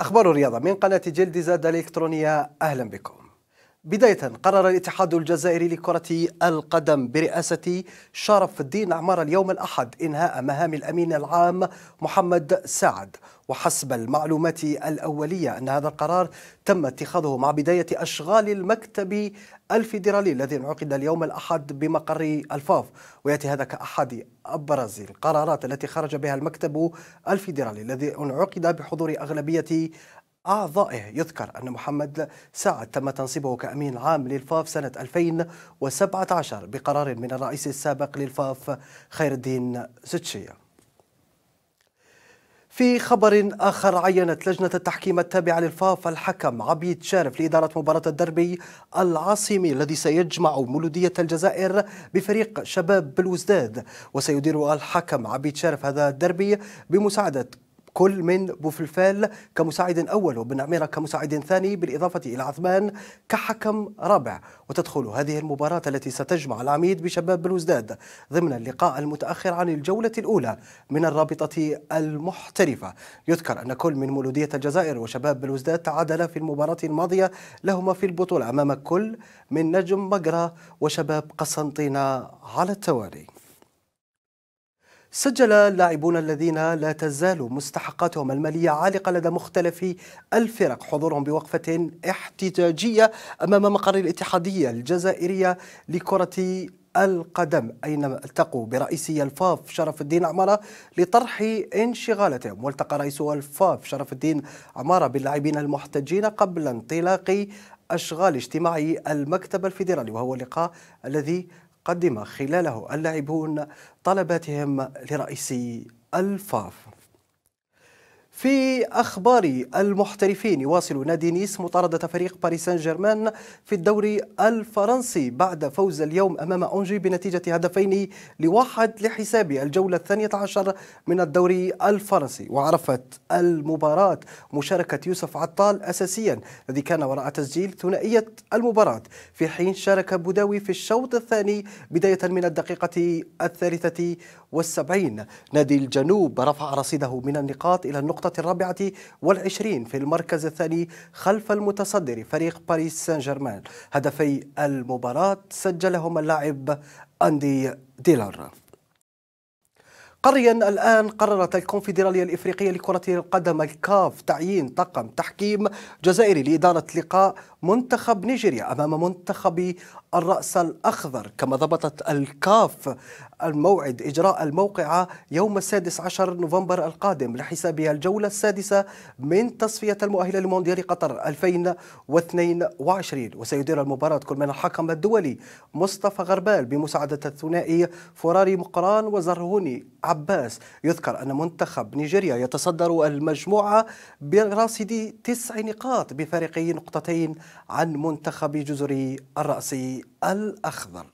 أخبار الرياضة من قناة جلد زاد الإلكترونية أهلا بكم بداية قرر الاتحاد الجزائري لكرة القدم برئاسة شرف الدين عمار اليوم الأحد إنهاء مهام الأمين العام محمد سعد وحسب المعلومات الأولية أن هذا القرار تم اتخاذه مع بداية أشغال المكتب الفيدرالي الذي انعقد اليوم الأحد بمقر الفاف ويأتي هذا كأحد أبرز القرارات التي خرج بها المكتب الفيدرالي الذي انعقد بحضور أغلبية أعضائه آه، يذكر أن محمد سعد تم تنصيبه كأمين عام للفاف سنة 2017 بقرار من الرئيس السابق للفاف خير الدين زتشيه في خبر آخر عينت لجنة التحكيم التابعة للفاف الحكم عبيد شارف لإدارة مباراة الدربي العاصمي الذي سيجمع مولودية الجزائر بفريق شباب بلوزداد وسيدير الحكم عبيد شارف هذا الدربي بمساعدة كل من بوفلفال كمساعد أول وبنعميرة كمساعد ثاني بالإضافة إلى عثمان كحكم رابع وتدخل هذه المباراة التي ستجمع العميد بشباب بلوزداد ضمن اللقاء المتأخر عن الجولة الأولى من الرابطة المحترفة يذكر أن كل من مولودية الجزائر وشباب بلوزداد تعادل في المباراة الماضية لهما في البطولة أمام كل من نجم مقرى وشباب قسنطينة على التوالي سجل اللاعبون الذين لا تزال مستحقاتهم المالية عالقة لدى مختلف الفرق حضورهم بوقفة احتجاجية أمام مقر الاتحادية الجزائرية لكرة القدم أين التقوا برئيسي الفاف شرف الدين عمارة لطرح انشغالتهم والتقى رئيس الفاف شرف الدين عمارة باللاعبين المحتجين قبل انطلاق أشغال اجتماع المكتب الفيدرالي وهو اللقاء الذي قدم خلاله اللاعبون طلباتهم لرئيس الفاف في أخبار المحترفين يواصل نادي نيس مطاردة فريق باريس سان جيرمان في الدوري الفرنسي بعد فوز اليوم أمام أونجي بنتيجة هدفين لواحد لحساب الجولة الثانية عشر من الدوري الفرنسي وعرفت المباراة مشاركة يوسف عطال أساسيا الذي كان وراء تسجيل ثنائية المباراة في حين شارك بوداوي في الشوط الثاني بداية من الدقيقة الثالثة والسبعين نادي الجنوب رفع رصيده من النقاط إلى النقطة النقطة الرابعة والعشرين في المركز الثاني خلف المتصدر فريق باريس سان جيرمان هدفي المباراة سجلهما اللاعب أندي ديلر قريا الآن قررت الكونفدرالية الإفريقية لكرة القدم الكاف تعيين طاقم تحكيم جزائري لإدارة لقاء منتخب نيجيريا أمام منتخب الرأس الأخضر كما ضبطت الكاف الموعد إجراء الموقعة يوم السادس عشر نوفمبر القادم لحسابها الجولة السادسة من تصفية المؤهلة لمونديال قطر 2022 وسيدير المباراة كل من الحكم الدولي مصطفى غربال بمساعدة الثنائي فراري مقران وزرهوني عباس يذكر أن منتخب نيجيريا يتصدر المجموعة برصيد تسع نقاط بفارق نقطتين عن منتخب جزر الرأس الأخضر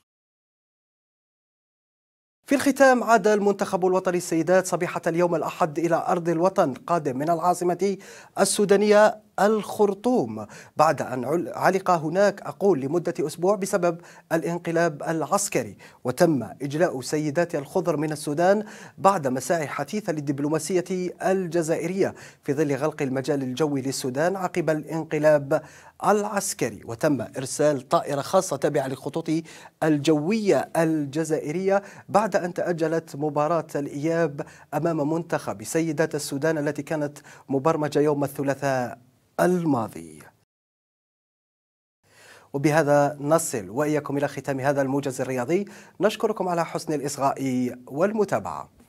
في الختام عاد المنتخب الوطني السيدات صبيحة اليوم الأحد إلى أرض الوطن قادم من العاصمة السودانية الخرطوم بعد أن علق هناك أقول لمدة أسبوع بسبب الانقلاب العسكري وتم إجلاء سيدات الخضر من السودان بعد مساعي حثيثة للدبلوماسية الجزائرية في ظل غلق المجال الجوي للسودان عقب الانقلاب العسكري وتم إرسال طائرة خاصة تابعة للخطوط الجوية الجزائرية بعد أن تأجلت مباراة الإياب أمام منتخب سيدات السودان التي كانت مبرمجة يوم الثلاثاء الماضي وبهذا نصل وإياكم إلى ختام هذا الموجز الرياضي نشكركم على حسن الإصغاء والمتابعة